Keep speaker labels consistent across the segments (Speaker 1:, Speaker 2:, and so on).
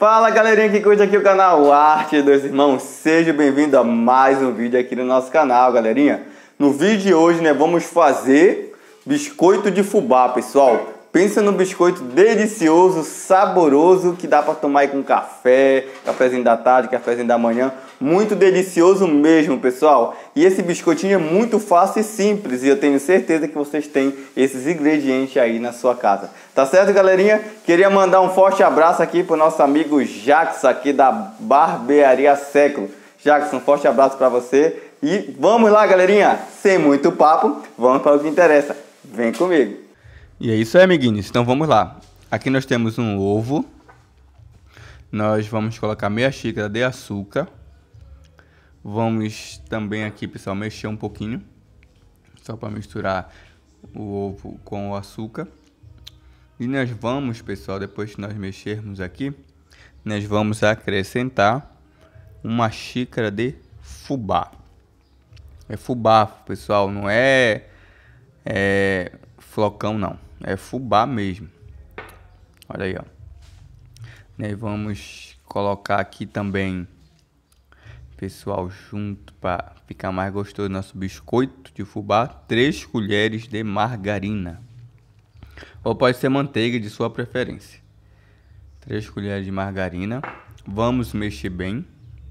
Speaker 1: Fala galerinha que curte aqui o canal Arte dos Irmãos, seja bem-vindo a mais um vídeo aqui no nosso canal, galerinha. No vídeo de hoje, né, vamos fazer biscoito de fubá, pessoal. Pensa no biscoito delicioso, saboroso, que dá para tomar com café, cafezinho da tarde, cafezinho da manhã. Muito delicioso mesmo, pessoal. E esse biscoitinho é muito fácil e simples. E eu tenho certeza que vocês têm esses ingredientes aí na sua casa. Tá certo, galerinha? Queria mandar um forte abraço aqui pro nosso amigo Jackson aqui da Barbearia Século. Jackson, um forte abraço para você. E vamos lá, galerinha. Sem muito papo, vamos para o que interessa. Vem comigo. E é isso aí, amiguinhos. Então vamos lá. Aqui nós temos um ovo. Nós vamos colocar meia xícara de açúcar Vamos também aqui, pessoal, mexer um pouquinho, só para misturar o ovo com o açúcar. E nós vamos, pessoal, depois que nós mexermos aqui, nós vamos acrescentar uma xícara de fubá. É fubá, pessoal, não é, é flocão, não. É fubá mesmo. Olha aí, ó. Nós vamos colocar aqui também pessoal junto para ficar mais gostoso nosso biscoito de fubá, 3 colheres de margarina. Ou pode ser manteiga de sua preferência. 3 colheres de margarina. Vamos mexer bem.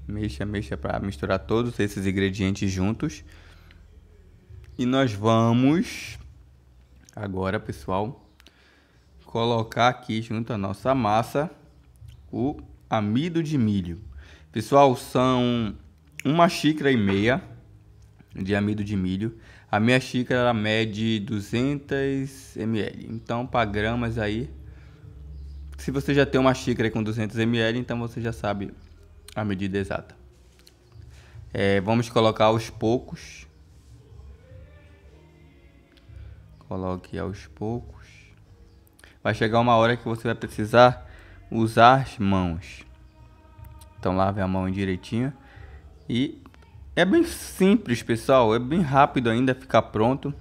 Speaker 1: Mexa, mexa para misturar todos esses ingredientes juntos. E nós vamos agora, pessoal, colocar aqui junto à nossa massa o amido de milho. Pessoal, são uma xícara e meia de amido de milho. A minha xícara ela mede 200 ml. Então, para gramas aí, se você já tem uma xícara com 200 ml, então você já sabe a medida exata. É, vamos colocar aos poucos. Coloque aos poucos. Vai chegar uma hora que você vai precisar usar as mãos. Então lave a mão direitinho. E é bem simples, pessoal. É bem rápido ainda ficar pronto.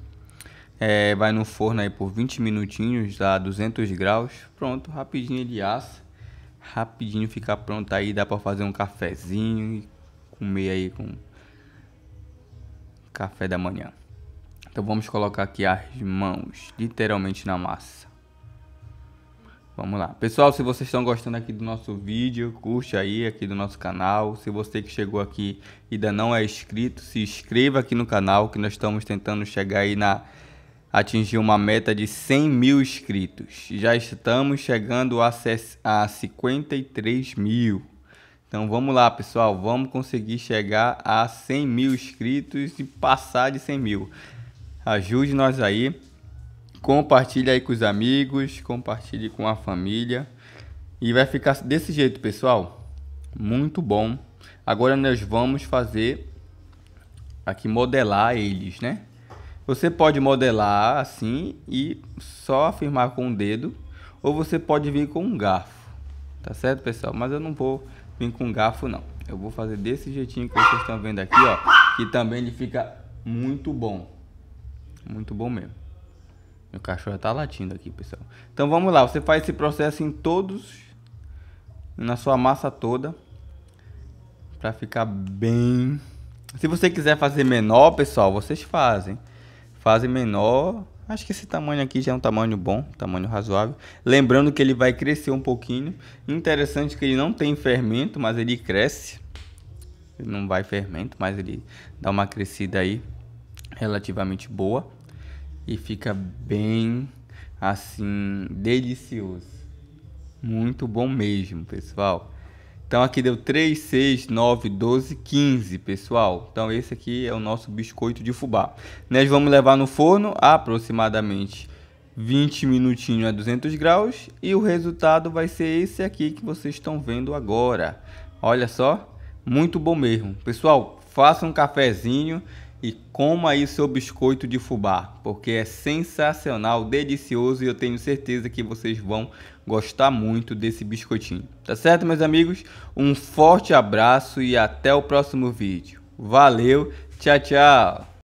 Speaker 1: É, vai no forno aí por 20 minutinhos a 200 graus. Pronto, rapidinho ele assa. Rapidinho fica pronto aí. Dá para fazer um cafezinho e comer aí com café da manhã. Então vamos colocar aqui as mãos literalmente na massa. Vamos lá. Pessoal, se vocês estão gostando aqui do nosso vídeo, curte aí aqui do nosso canal. Se você que chegou aqui ainda não é inscrito, se inscreva aqui no canal que nós estamos tentando chegar aí na atingir uma meta de 100 mil inscritos. Já estamos chegando a, a 53 mil. Então vamos lá, pessoal. Vamos conseguir chegar a 100 mil inscritos e passar de 100 mil. Ajude nós aí Compartilhe aí com os amigos, compartilhe com a família. E vai ficar desse jeito, pessoal. Muito bom. Agora nós vamos fazer aqui modelar eles, né? Você pode modelar assim e só afirmar com o dedo, ou você pode vir com um garfo. Tá certo, pessoal? Mas eu não vou vir com um garfo não. Eu vou fazer desse jeitinho que vocês estão vendo aqui, ó, que também ele fica muito bom. Muito bom mesmo. Meu cachorro tá latindo aqui, pessoal. Então vamos lá, você faz esse processo em todos, na sua massa toda, para ficar bem. Se você quiser fazer menor, pessoal, vocês fazem. Fazem menor. Acho que esse tamanho aqui já é um tamanho bom, tamanho razoável. Lembrando que ele vai crescer um pouquinho. Interessante que ele não tem fermento, mas ele cresce. Ele não vai fermento, mas ele dá uma crescida aí relativamente boa e fica bem assim delicioso. Muito bom mesmo, pessoal. Então aqui deu 3, 6, 9, 12, 15, pessoal. Então esse aqui é o nosso biscoito de fubá. Nós vamos levar no forno aproximadamente 20 minutinhos a 200 graus e o resultado vai ser esse aqui que vocês estão vendo agora. Olha só, muito bom mesmo. Pessoal, faça um cafezinho e coma aí seu biscoito de fubá, porque é sensacional, delicioso e eu tenho certeza que vocês vão gostar muito desse biscoitinho. Tá certo, meus amigos? Um forte abraço e até o próximo vídeo. Valeu, tchau, tchau!